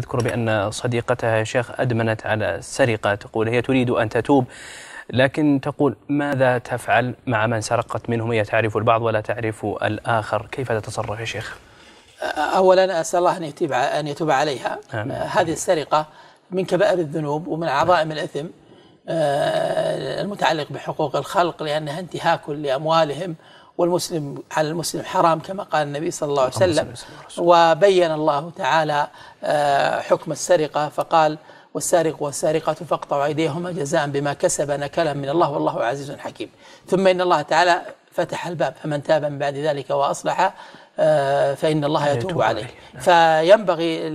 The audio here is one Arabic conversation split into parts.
تذكر بأن صديقتها يا شيخ أدمنت على السرقة تقول هي تريد أن تتوب لكن تقول ماذا تفعل مع من سرقت منهم هي تعرف البعض ولا تعرف الآخر كيف تتصرف يا شيخ أولا أسأل الله أن يتوب أن يتوب عليها آمين. هذه السرقة من كبائر الذنوب ومن عظائم الإثم آه، المتعلق بحقوق الخلق لأنها انتهاك لأموالهم والمسلم على المسلم حرام كما قال النبي صلى الله عليه وسلم وبين الله تعالى آه، حكم السرقة فقال والسارق والسارقة فاقطعوا أيديهما جزاء بما كسب نكلا من الله والله عزيز حكيم ثم إن الله تعالى فتح الباب فمن تاب من بعد ذلك وأصلح آه، فإن الله يتوب عليه نعم. فينبغي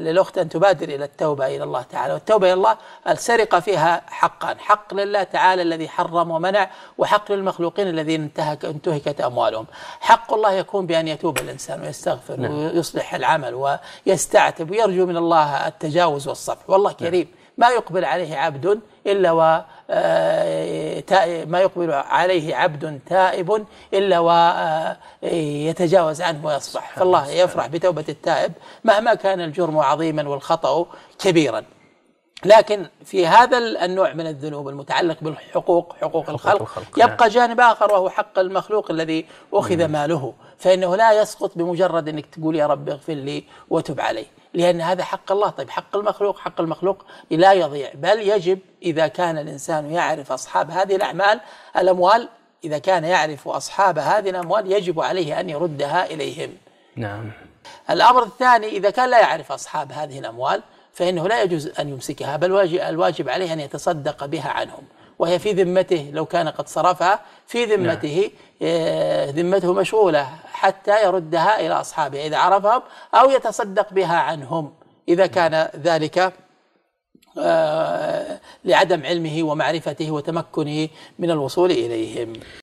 للأخت أن تبادر إلى التوبة إلى الله تعالى والتوبة إلى الله السرقة فيها حقان حق لله تعالى الذي حرم ومنع وحق للمخلوقين الذين انتهك انتهكت أموالهم حق الله يكون بأن يتوب الإنسان ويستغفر نعم. ويصلح العمل ويستعتب ويرجو من الله التجاوز والصفح والله نعم. كريم نعم. ما يقبل عليه عبد إلا و آه، ما يقبل عليه عبد تائب إلا ويتجاوز آه، عنه ويصفح فالله يفرح بتوبة التائب مهما كان الجرم عظيما والخطأ كبيرا لكن في هذا النوع من الذنوب المتعلق بالحقوق حقوق الخلق, الخلق نعم. يبقى جانب آخر وهو حق المخلوق الذي أخذ مم. ماله فإنه لا يسقط بمجرد أنك تقول يا رب اغفر لي وتب علي لأن هذا حق الله طيب حق المخلوق حق المخلوق لا يضيع بل يجب إذا كان الإنسان يعرف أصحاب هذه الأعمال الأموال إذا كان يعرف أصحاب هذه الأموال يجب عليه أن يردها إليهم نعم الأمر الثاني إذا كان لا يعرف أصحاب هذه الأموال فإنه لا يجوز أن يمسكها بل الواجب عليه أن يتصدق بها عنهم وهي في ذمته لو كان قد صرفها في نعم. ذمته آه، ذمته مشغولة حتى يردها إلى أصحابه إذا عرفهم أو يتصدق بها عنهم إذا نعم. كان ذلك آه، لعدم علمه ومعرفته وتمكنه من الوصول إليهم